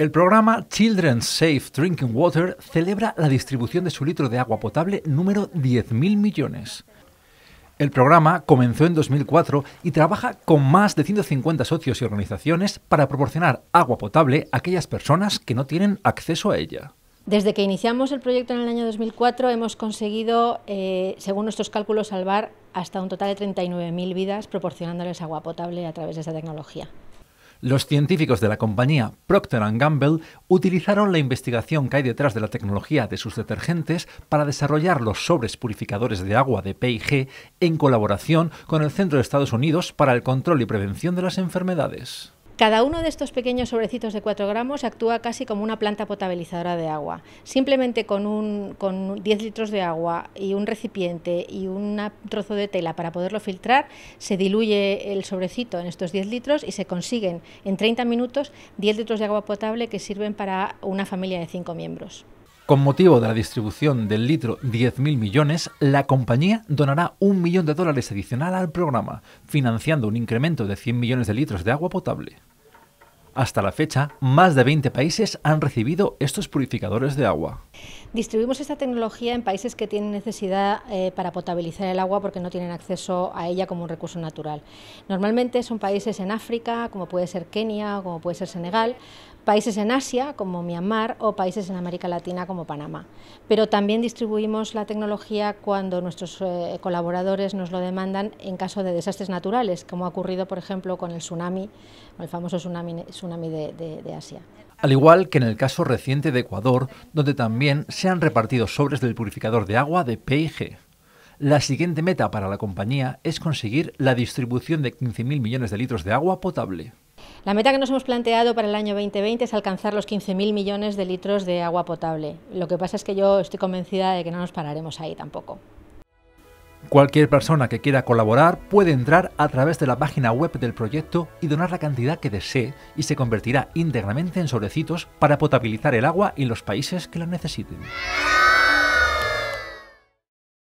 El programa Children's Safe Drinking Water celebra la distribución de su litro de agua potable número 10.000 millones. El programa comenzó en 2004 y trabaja con más de 150 socios y organizaciones para proporcionar agua potable a aquellas personas que no tienen acceso a ella. Desde que iniciamos el proyecto en el año 2004 hemos conseguido, eh, según nuestros cálculos, salvar hasta un total de 39.000 vidas proporcionándoles agua potable a través de esta tecnología. Los científicos de la compañía Procter Gamble utilizaron la investigación que hay detrás de la tecnología de sus detergentes para desarrollar los sobres purificadores de agua de PIG en colaboración con el Centro de Estados Unidos para el Control y Prevención de las Enfermedades. Cada uno de estos pequeños sobrecitos de 4 gramos actúa casi como una planta potabilizadora de agua. Simplemente con, 10 litros de agua y un recipiente y un trozo de tela para poderlo filtrar, se diluye el sobrecito en estos 10 litros y se consiguen en 30 minutos 10 litros de agua potable que sirven para una familia de 5 miembros. Con motivo de la distribución del litro 10.000 millones, la compañía donará un millón de dólares adicional al programa, financiando un incremento de 100 millones de litros de agua potable. Hasta la fecha, más de 20 países han recibido estos purificadores de agua. Distribuimos esta tecnología en países que tienen necesidad eh, para potabilizar el agua porque no tienen acceso a ella como un recurso natural. Normalmente son países en África, como puede ser Kenia como puede ser Senegal, países en Asia, como Myanmar, o países en América Latina, como Panamá. Pero también distribuimos la tecnología cuando nuestros eh, colaboradores nos lo demandan en caso de desastres naturales, como ha ocurrido, por ejemplo, con el tsunami, el famoso tsunami tsunami de, Asia. Al igual que en el caso reciente de Ecuador, donde también se han repartido sobres del purificador de agua de PIG. La siguiente meta para la compañía es conseguir la distribución de 15.000 millones de litros de agua potable. La meta que nos hemos planteado para el año 2020 es alcanzar los 15.000 millones de litros de agua potable. Lo que pasa es que yo estoy convencida de que no nos pararemos ahí tampoco. Cualquier persona que quiera colaborar puede entrar a través de la página web del proyecto y donar la cantidad que desee y se convertirá íntegramente en sobrecitos para potabilizar el agua en los países que la necesiten.